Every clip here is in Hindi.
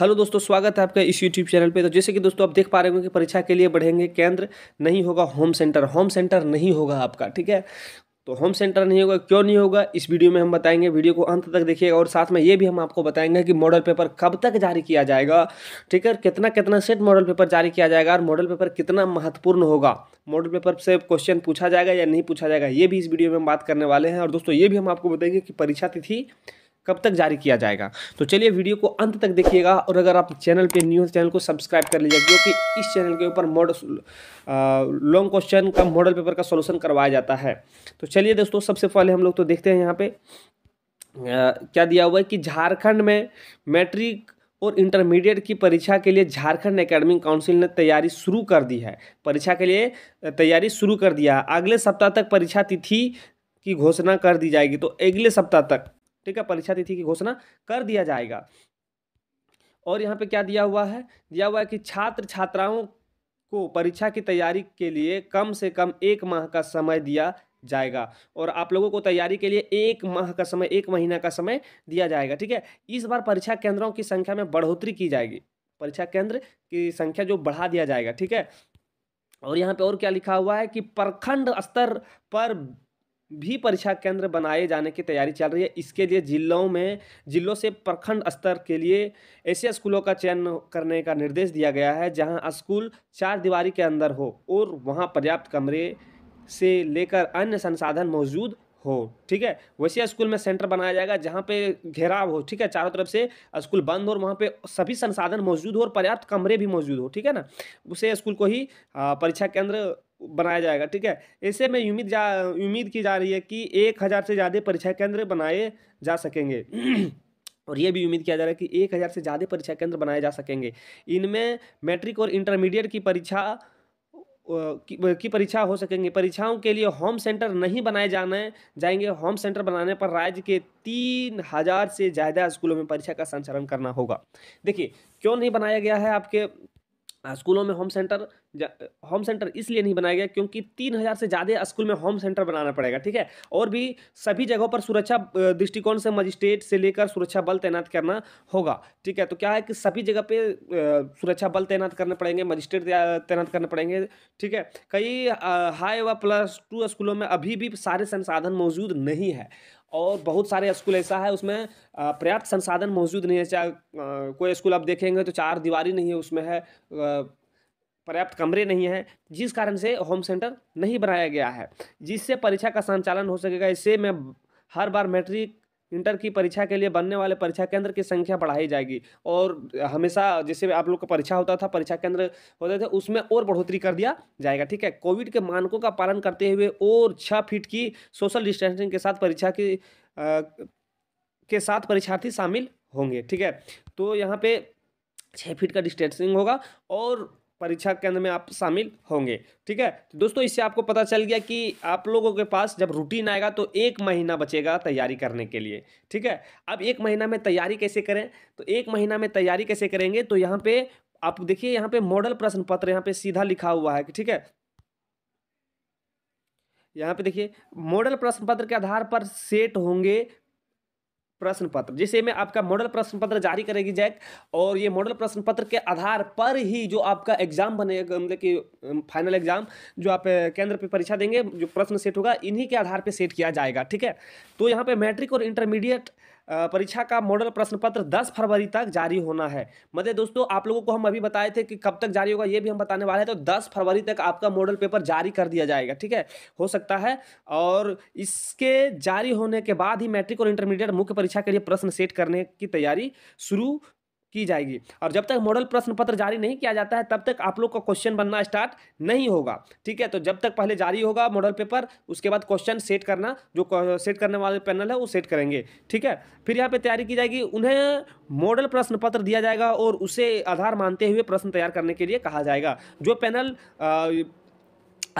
हेलो दोस्तों स्वागत है आपका इस यूट्यूब चैनल पे तो जैसे कि दोस्तों आप देख पा रहे होंगे कि परीक्षा के लिए बढ़ेंगे केंद्र नहीं होगा होम सेंटर होम सेंटर नहीं होगा आपका ठीक है तो होम सेंटर नहीं होगा क्यों नहीं होगा इस वीडियो में हम बताएंगे वीडियो को अंत तक देखिएगा और साथ में ये भी हम आपको बताएंगे कि मॉडल पेपर कब तक जारी किया जाएगा ठीक है कितना कितना सेट मॉडल पेपर जारी किया जाएगा और मॉडल पेपर कितना महत्वपूर्ण होगा मॉडल पेपर से क्वेश्चन पूछा जाएगा या नहीं पूछा जाएगा ये भी इस वीडियो में हम बात करने वाले हैं और दोस्तों ये भी हम आपको बताएंगे कि परीक्षा तिथि कब तक जारी किया जाएगा तो चलिए वीडियो को अंत तक देखिएगा और अगर आप चैनल पे न्यू चैनल को सब्सक्राइब कर लीजिए क्योंकि इस चैनल के ऊपर मॉडल लॉन्ग क्वेश्चन का मॉडल पेपर का सोल्यूशन करवाया जाता है तो चलिए दोस्तों सबसे पहले हम लोग तो देखते हैं यहाँ पे आ, क्या दिया हुआ है कि झारखंड में मैट्रिक और इंटरमीडिएट की परीक्षा के लिए झारखंड एकेडमिक काउंसिल ने तैयारी शुरू कर दी है परीक्षा के लिए तैयारी शुरू कर दिया अगले सप्ताह तक परीक्षा तिथि की घोषणा कर दी जाएगी तो अगले सप्ताह तक ठीक है परीक्षा तिथि की घोषणा कर दिया जाएगा और यहाँ पे क्या दिया हुआ है दिया हुआ है कि छात्र छात्राओं को परीक्षा की तैयारी के लिए कम से कम एक माह का समय दिया जाएगा और आप लोगों को तैयारी के लिए एक माह का समय एक महीना का समय दिया जाएगा ठीक है इस बार परीक्षा केंद्रों की संख्या में बढ़ोतरी की जाएगी परीक्षा केंद्र की संख्या जो बढ़ा दिया जाएगा ठीक है और यहाँ पे और क्या लिखा हुआ है कि प्रखंड स्तर पर भी परीक्षा केंद्र बनाए जाने की तैयारी चल रही है इसके लिए जिलों में जिलों से प्रखंड स्तर के लिए ऐसे स्कूलों का चयन करने का निर्देश दिया गया है जहां स्कूल चार दीवारी के अंदर हो और वहां पर्याप्त कमरे से लेकर अन्य संसाधन मौजूद हो ठीक है वैसे स्कूल में सेंटर बनाया जाएगा जहाँ पे घेराव हो ठीक है चारों तरफ से स्कूल बंद हो और वहाँ पे सभी संसाधन मौजूद हो और पर्याप्त कमरे भी मौजूद हो ठीक है ना उसे स्कूल को ही परीक्षा केंद्र बनाया जाएगा ठीक है ऐसे में उम्मीद जा उम्मीद की जा रही है कि एक हज़ार से ज़्यादा परीक्षा केंद्र बनाए जा सकेंगे और ये भी उम्मीद किया जा रहा है कि एक हज़ार से ज़्यादा परीक्षा केंद्र बनाए जा सकेंगे इनमें मैट्रिक और इंटरमीडिएट की परीक्षा की, की परीक्षा हो सकेंगे परीक्षाओं के लिए होम सेंटर नहीं बनाए जाने जाएंगे होम सेंटर बनाने पर राज्य के तीन हज़ार से ज़्यादा स्कूलों में परीक्षा का संचालन करना होगा देखिए क्यों नहीं बनाया गया है आपके स्कूलों में होम सेंटर होम सेंटर इसलिए नहीं बनाया गया क्योंकि तीन हज़ार से ज़्यादा स्कूल में होम सेंटर बनाना पड़ेगा ठीक है और भी सभी जगहों पर सुरक्षा दृष्टिकोण से मजिस्ट्रेट से लेकर सुरक्षा बल तैनात करना होगा ठीक है तो क्या है कि सभी जगह पे सुरक्षा बल तैनात करने पड़ेंगे मजिस्ट्रेट तैनात करने पड़ेंगे ठीक है कई हाई व प्लस टू स्कूलों में अभी भी सारे संसाधन मौजूद नहीं है और बहुत सारे स्कूल ऐसा है उसमें पर्याप्त संसाधन मौजूद नहीं है चाहे कोई स्कूल आप देखेंगे तो चार दीवारी नहीं है उसमें है पर्याप्त कमरे नहीं हैं जिस कारण से होम सेंटर नहीं बनाया गया है जिससे परीक्षा का संचालन हो सकेगा इससे मैं हर बार मैट्रिक इंटर की परीक्षा के लिए बनने वाले परीक्षा केंद्र की संख्या बढ़ाई जाएगी और हमेशा जैसे आप लोग का परीक्षा होता था परीक्षा केंद्र होते थे उसमें और बढ़ोतरी कर दिया जाएगा ठीक है कोविड के मानकों का पालन करते हुए और छः फीट की सोशल डिस्टेंसिंग के साथ परीक्षा की के साथ परीक्षार्थी शामिल होंगे ठीक है तो यहाँ पे छः फीट का डिस्टेंसिंग होगा और परीक्षा केंद्र में आप शामिल होंगे ठीक है तो दोस्तों इससे आपको पता चल गया कि आप लोगों के पास जब रूटीन आएगा तो एक महीना बचेगा तैयारी करने के लिए ठीक है अब एक महीना में तैयारी कैसे करें तो एक महीना में तैयारी कैसे करेंगे तो यहाँ पे आप देखिए यहाँ पे मॉडल प्रश्न पत्र यहाँ पे सीधा लिखा हुआ है ठीक है यहाँ पे देखिए मॉडल प्रश्न पत्र के आधार पर सेट होंगे प्रश्न पत्र जिसे में आपका मॉडल प्रश्न पत्र जारी करेगी जैक और ये मॉडल प्रश्न पत्र के आधार पर ही जो आपका एग्जाम बनेगा मतलब कि फाइनल एग्जाम जो आप केंद्र पे परीक्षा देंगे जो प्रश्न सेट होगा इन्हीं के आधार पे सेट किया जाएगा ठीक है तो यहाँ पे मैट्रिक और इंटरमीडिएट परीक्षा का मॉडल प्रश्न पत्र दस फरवरी तक जारी होना है मतलब दोस्तों आप लोगों को हम अभी बताए थे कि कब तक जारी होगा ये भी हम बताने वाले हैं तो दस फरवरी तक आपका मॉडल पेपर जारी कर दिया जाएगा ठीक है हो सकता है और इसके जारी होने के बाद ही मैट्रिक और इंटरमीडिएट मुख्य परीक्षा के लिए प्रश्न सेट करने की तैयारी शुरू की जाएगी और जब तक मॉडल प्रश्न पत्र जारी नहीं किया जाता है तब तक आप लोग का क्वेश्चन बनना स्टार्ट नहीं होगा ठीक है तो जब तक पहले जारी होगा मॉडल पेपर उसके बाद क्वेश्चन सेट करना जो सेट करने वाले पैनल है वो सेट करेंगे ठीक है फिर यहाँ पे तैयारी की जाएगी उन्हें मॉडल प्रश्न पत्र दिया जाएगा और उसे आधार मानते हुए प्रश्न तैयार करने के लिए कहा जाएगा जो पैनल आ,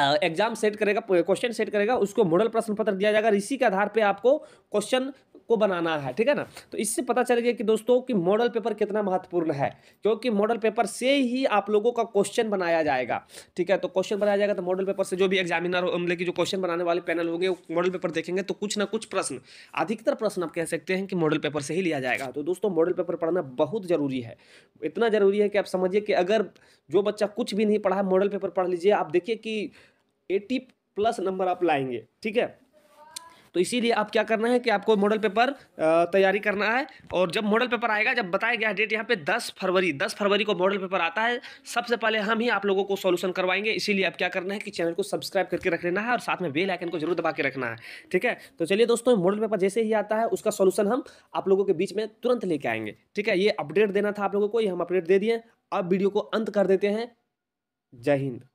एग्जाम सेट करेगा क्वेश्चन सेट करेगा उसको मॉडल प्रश्न पत्र दिया जाएगा इसी के आधार पे आपको क्वेश्चन को बनाना है ठीक है ना तो इससे पता चलेगा कि दोस्तों कि मॉडल पेपर कितना महत्वपूर्ण है क्योंकि मॉडल पेपर से ही आप लोगों का क्वेश्चन बनाया जाएगा ठीक है तो क्वेश्चन बनाया जाएगा तो मॉडल पेपर से जो भी एग्जामिनर मतलब कि जो क्वेश्चन बनाने वाले पैनल होंगे मॉडल पेपर देखेंगे तो कुछ ना कुछ प्रश्न अधिकतर प्रश्न आप कह सकते हैं कि मॉडल पेपर से ही लिया जाएगा तो दोस्तों मॉडल पेपर पढ़ना बहुत ज़रूरी है इतना ज़रूरी है कि आप समझिए कि अगर जो बच्चा कुछ भी नहीं पढ़ा है मॉडल पेपर पढ़ लीजिए आप देखिए कि एटी प्लस नंबर आप लाएंगे ठीक है तो इसीलिए आप क्या करना है कि आपको मॉडल पेपर तैयारी करना है और जब मॉडल पेपर आएगा जब बताया गया डेट यहाँ पे 10 फरवरी 10 फरवरी को मॉडल पेपर आता है सबसे पहले हम ही आप लोगों को सॉल्यूशन करवाएंगे इसीलिए आप क्या करना है कि चैनल को सब्सक्राइब करके रख लेना है और साथ में बेल आइकन को जरूर दबा के रखना है ठीक है तो चलिए दोस्तों मॉडल पेपर जैसे ही आता है उसका सोल्यूशन हम आप लोगों के बीच में तुरंत लेके आएंगे ठीक है ये अपडेट देना था आप लोगों को ये हम अपडेट दे दिए अब वीडियो को अंत कर देते हैं जय हिंद